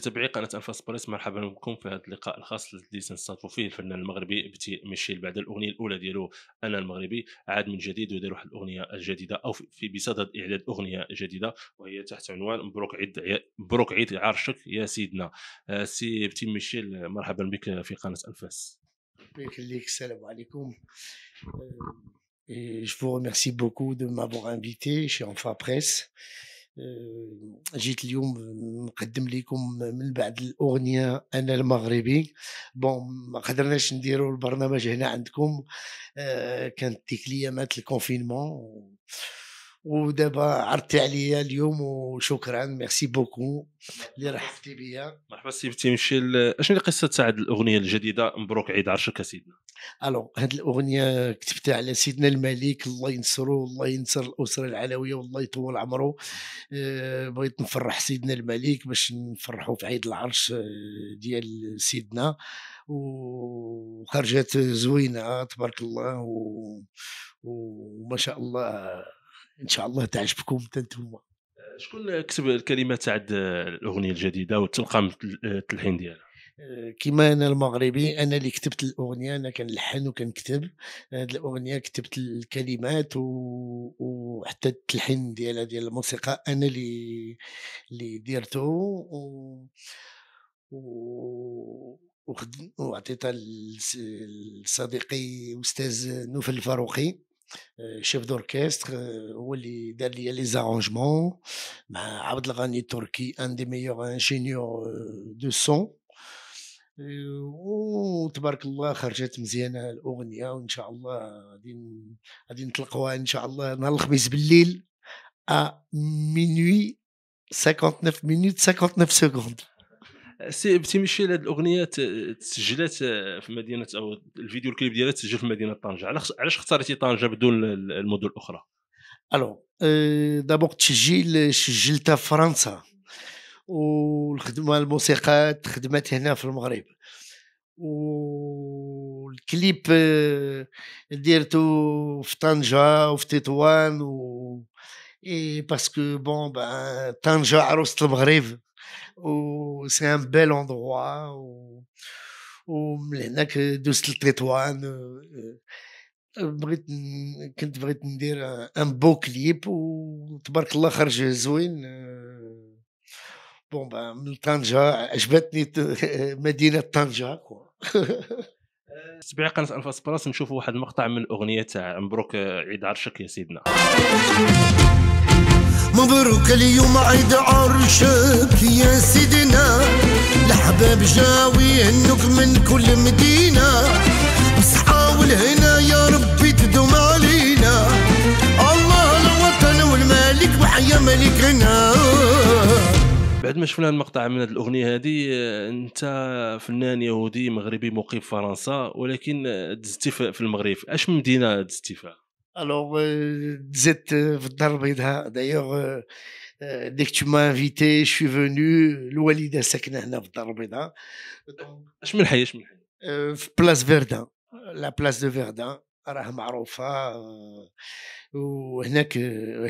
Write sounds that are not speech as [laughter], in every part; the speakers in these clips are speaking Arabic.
متابعي قناه انفاس باريس مرحبا بكم في هذا اللقاء الخاص الذي سنستضيفوا فيه الفنان المغربي بتي ميشيل بعد الاغنيه الاولى ديالو انا المغربي عاد من جديد ويدير واحد الاغنيه الجديدة او في بصدد اعداد اغنيه جديده وهي تحت عنوان مبروك عيد مبروك عيد عرشك يا سيدنا آه، سي بتي ميشيل مرحبا بك في قناه انفاس ليك السلام عليكم آه، Et je vous remercie beaucoup de m'avoir invité chez Enfa Presse. جيت اليوم نقدم لكم من بعد الاغنيه انا المغربي بون ما قدرناش نديروا البرنامج هنا عندكم آه، كانت ديك ليامات الكونفينمون ودابا عرضتي عليا اليوم وشكرا ميرسي بوكو اللي رحبتي بيا مرحبا سي تيمشي اشنو قصه هذه الاغنيه الجديده مبروك عيد عرشك سيدنا الو هذه الاغنيه كتبتها على سيدنا الملك الله ينصرو الله ينصر الاسره العلويه والله يطول عمره آه، بغيت نفرح سيدنا الملك باش نفرحوا في عيد العرش آه، ديال سيدنا وخرجت زوينه تبارك الله و... وما شاء الله ان شاء الله تعجبكم حتى نتوما شكون كتب الكلمه تاع الاغنيه الجديده وتلقى التلحين ديالها أه، كما انا المغربي انا اللي كتبت الاغنيه انا كنلحن وكنكتب هذه الاغنيه كتبت الكلمات و... وحتى التلحين ديالها ديال الموسيقى انا اللي اللي ديرته و... و... وعطيتها لصديقي استاذ نوفل الفاروقي Euh, chef d'orchestre qui euh, a les arrangements ben, Abdelghani Turki un des meilleurs ingénieurs euh, de son oh, à minuit 59 minutes 59 secondes سي بتي ميشيل هذه الاغنيه تسجلات آه، في مدينه او الفيديو الكليب ديالها تسجل في مدينه طنجه علاش اختاريتي طنجه بدون المدن الاخرى الو دابور التسجيل سجلتها في فرنسا والخدمه الموسيقى تخدمت هنا في المغرب والكليب آه، ديرته في طنجه وفي تطوان و اي باسكو بون طنجه عروسه المغرب سي ان بيل اندروا و هناك دوزت لتطوان بغيت كنت بغيت ندير ان بو كليب وتبارك الله خرج زوين بون euh, با من طنجه عجبتني [laughs] مدينه طنجه [laughs] سبعي قناه الف اسبراس نشوف واحد المقطع من الاغنيه تاع مبروك عيد عرشك يا سيدنا مبروك اليوم عيد عرشك يا سيدنا الحباب جاوي يهنوك من كل مدينة وصحة والهنا يا ربي تدوم علينا الله الوطن والملك وحيا ملكنا بعد ما شفنا المقطع من هذه الاغنيه هذه آه، انت فنان يهودي مغربي مقيم في فرنسا ولكن آه، دزتي في المغرب اش مدينه دزتي فيها Alors, euh, vous êtes Darbida. Euh, D'ailleurs, euh, dès que tu m'as invité, je suis venu. Darbida. Place Verdun, la place de Verdun. راه place وهناك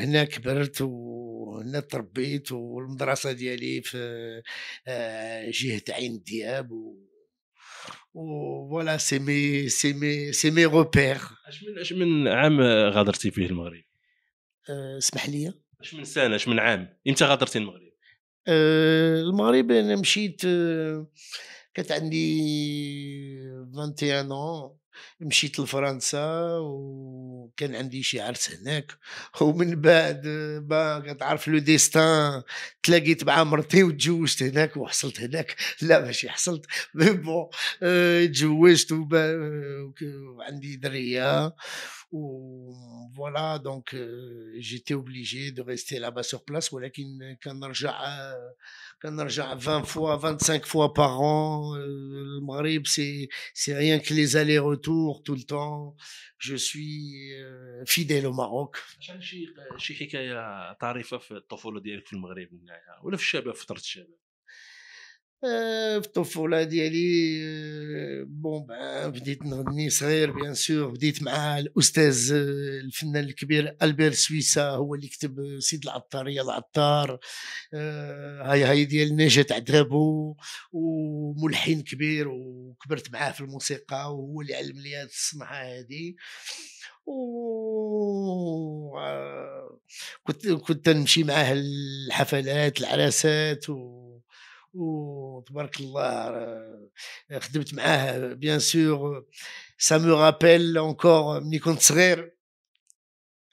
هناك كبرت وهنا تربيت عين دياب وفوالا سي مي سي مي سي مي روبير اش من اش من عام غادرتي فيه المغرب؟ اسمح لي اش من سنه اش من عام امتى غادرتي المغرب؟ المغرب انا مشيت آه، كانت عندي 21 عام مشيت لفرنسا وكان عندي شي عرس هناك [laughs] ومن بعد ما كتعرف لو ديستان تلاقيت مع مرتي وتزوجت هناك وحصلت هناك [laughs] لا ماشي حصلت [laughs] مي بون آه، تزوجت آه، وعندي دريه où voilà donc euh, j'étais obligé de rester là-bas sur place quand on كنرجع 20 fois 25 fois par an euh, le Maghreb c'est c'est rien que les allers-retours tout le temps je suis euh, fidèle au Maroc شحال شي شي حكايه طريفه في الطفوله ديالك في المغرب ولا في الشباب فتره الشباب في الطفوله ديالي بون بديت نغني صغير بيان سور بديت مع الاستاذ الفنان الكبير البير سويسا هو اللي كتب سيد العطار يا العطار هاي هاي ديال نجاة عدابو وملحن كبير وكبرت معاه في الموسيقى وهو اللي علم لي هذه الصنعه هذه و كنت كنت نمشي معاه الحفلات العراسات و, و... تبارك الله آه، خدمت معاه بيان سور سا مو رابيل اونكور ملي كنت صغير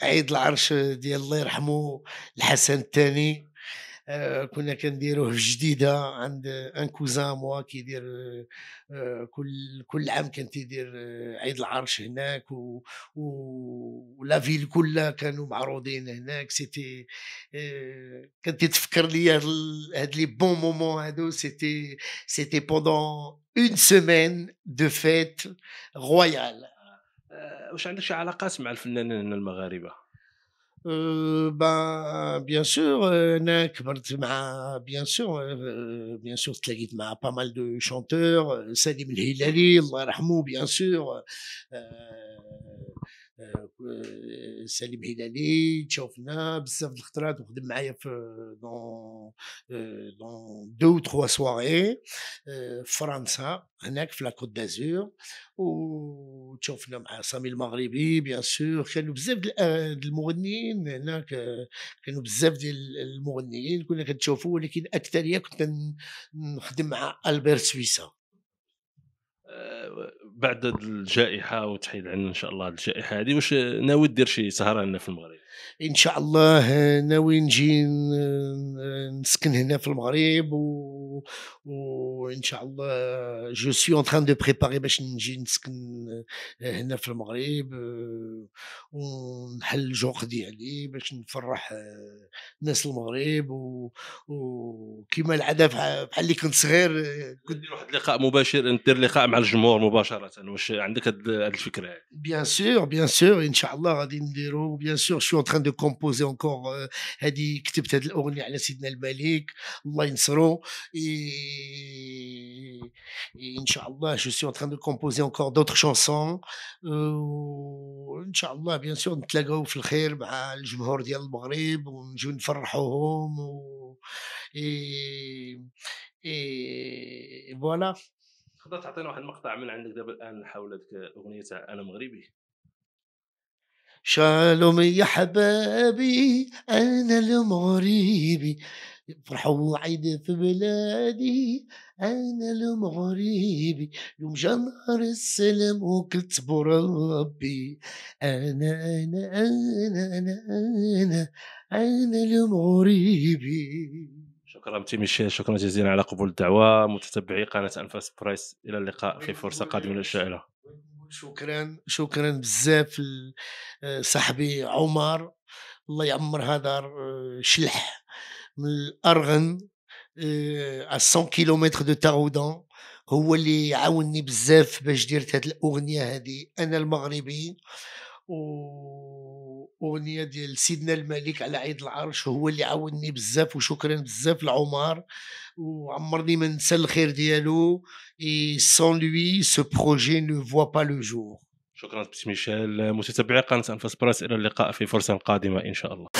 عيد العرش ديال الله يرحمه الحسن الثاني آه، كنا كنديروه [laughs] جديده عند ان كوزان موا كيدير كل كل عام كان تيدير آه، عيد العرش هناك و, ولا فيل كلها كانوا معروضين هناك سيتي آه، كنت تفكر لي هاد لي بون مومون هادو سيتي سيتي بوندون اون سيمين دو فيت رويال واش عندك شي علاقات مع الفنانين المغاربه euh, ben, bien sûr, euh, bien sûr, euh, bien sûr, Tlaïdma, pas mal de chanteurs, euh, Salim Hilali, Allah bien sûr, euh, سليم هلالي شوفناه بزاف د الخطرات وخدم معايا في دون دون دو او تخوا سواغي في فرنسا هناك في لاكوت دازور وتشوفنا مع سامي المغربي بيان سور كانوا بزاف ديال آه، المغنيين هناك كانوا بزاف ديال المغنيين كنا كنشوفوا ولكن اكثريه كنت نخدم مع البرت سويسا بعد الجائحه وتحيد عنا ان شاء الله الجائحه هذه واش ناوي دير شي سهره عندنا في المغرب ان شاء الله ناوي نجي نسكن هنا في المغرب و وان شاء الله جو سوي اون تران دو بريباري باش نجي نسكن آه، هنا في المغرب آه، ونحل الجوق ديالي باش نفرح آه، ناس المغرب وكما العاده بحال اللي كنت صغير كنت دير واحد اللقاء مباشر ندير لقاء مع الجمهور مباشره واش عندك هذه الفكره بيان سور بيان سور ان شاء الله غادي نديرو بيان سور شو اون تران دو كومبوزي اونكور هذه كتبت هذه الاغنيه على سيدنا الملك الله ينصرو et, et Inch'Allah, je suis en train de composer encore d'autres chansons. Euh, Inch'Allah, bien sûr, نتلاقاو في الخير مع الجمهور ديال المغرب ونجيو نفرحوهم و... et, et voilà. تقدر تعطينا واحد المقطع من عندك دابا الان حول ديك الاغنيه تاع انا مغربي شالوم يا حبابي انا المغربي يفرحوا عيد في بلادي انا المغربي يوم جا نهار السلام وكتبوا ربي انا انا انا انا انا انا المغربي شكرا تيمشي شكرا جزيلا على قبول الدعوه متتبعي قناه انفاس برايس الى اللقاء في فرصه قادمه ان شاء الله شكرا شكرا بزاف آه، صاحبي عمر الله يعمر هذا آه، شلح الارغن آه 100 كيلومتر دو تاغودان هو اللي عاوني بزاف باش درت هاد الاغنيه هادي انا المغربي واغنيه ديال سيدنا الملك على عيد العرش هو اللي عاوني بزاف وشكرا بزاف لعمر وعمرني ما ننسى الخير ديالو اي سون لوي سو بروجي نو فوا با لو جور شكرا بس ميشيل متتبعي قناه انفاس براس الى اللقاء في فرصه قادمه ان شاء الله